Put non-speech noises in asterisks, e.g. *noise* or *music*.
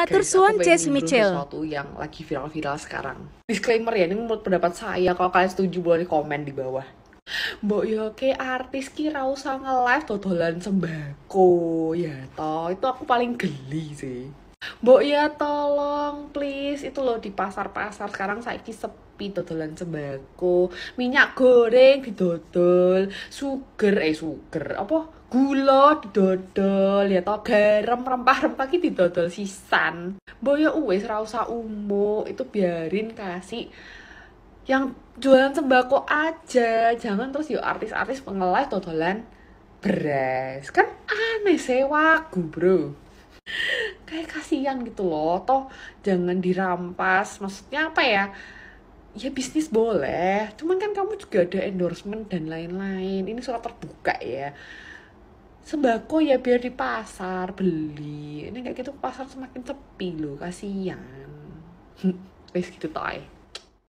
Matur suwon Jess Mitchell Sesuatu yang lagi viral-viral sekarang. Disclaimer ya, ini menurut pendapat saya. Kalau kalian setuju boleh komen di bawah. Mbok yo ya, ke artis ki ra usah nge-live dodolan sembako ya toh. Itu aku paling geli sih. Boya ya tolong please itu loh di pasar-pasar sekarang saiki sepi dodolan sembako, minyak goreng di dodol, sugar eh sugar apa gula di dodol. ya toh garam rempah-rempah ki dodol sisan. Boya ya rausa ra umbo itu biarin kasih yang jualan sembako aja jangan terus yuk ya, artis-artis pengelas dodolan beres kan aneh sewa sewaku bro kayak eh, kasihan gitu loh toh jangan dirampas maksudnya apa ya ya bisnis boleh cuman kan kamu juga ada endorsement dan lain-lain ini surat terbuka ya sembako ya biar di pasar beli ini kayak gitu pasar semakin sepi loh kasihan *laughs* wes gitu toh eh.